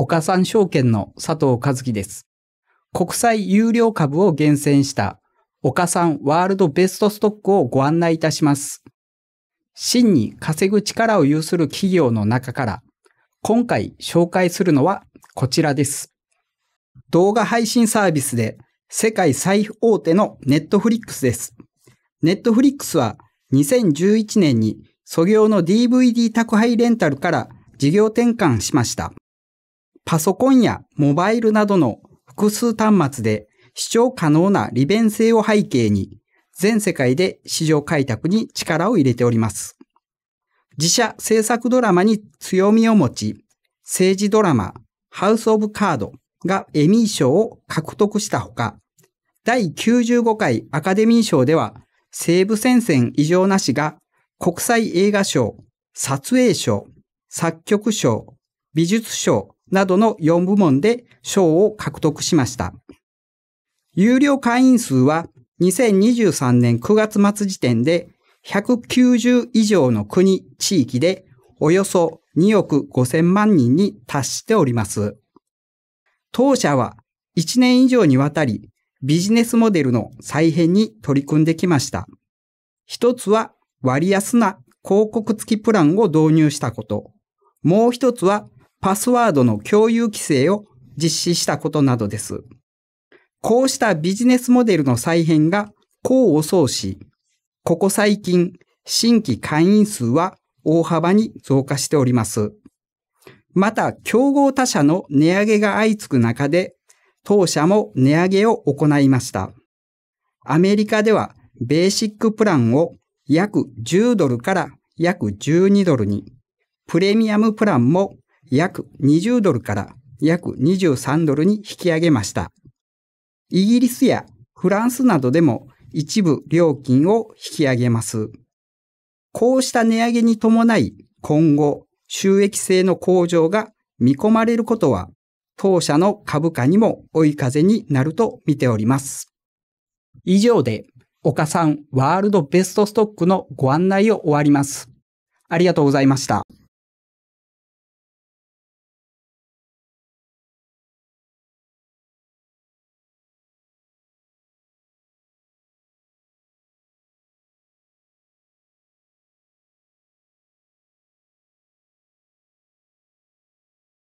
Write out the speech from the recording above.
岡三証券の佐藤和樹です。国際有料株を厳選した岡三ワールドベストストックをご案内いたします。真に稼ぐ力を有する企業の中から、今回紹介するのはこちらです。動画配信サービスで世界最大手のネットフリックスです。ネットフリックスは2011年に素業の DVD 宅配レンタルから事業転換しました。パソコンやモバイルなどの複数端末で視聴可能な利便性を背景に、全世界で市場開拓に力を入れております。自社制作ドラマに強みを持ち、政治ドラマ、ハウス・オブ・カードがエミー賞を獲得したほか、第95回アカデミー賞では、西部戦線異常なしが国際映画賞、撮影賞、作曲賞、美術賞、などの4部門で賞を獲得しました。有料会員数は2023年9月末時点で190以上の国、地域でおよそ2億5000万人に達しております。当社は1年以上にわたりビジネスモデルの再編に取り組んできました。一つは割安な広告付きプランを導入したこと。もう一つはパスワードの共有規制を実施したことなどです。こうしたビジネスモデルの再編が功を奏し、ここ最近、新規会員数は大幅に増加しております。また、競合他社の値上げが相次ぐ中で、当社も値上げを行いました。アメリカでは、ベーシックプランを約10ドルから約12ドルに、プレミアムプランも約20ドルから約23ドルに引き上げました。イギリスやフランスなどでも一部料金を引き上げます。こうした値上げに伴い今後収益性の向上が見込まれることは当社の株価にも追い風になると見ております。以上で岡さんワールドベストストックのご案内を終わります。ありがとうございました。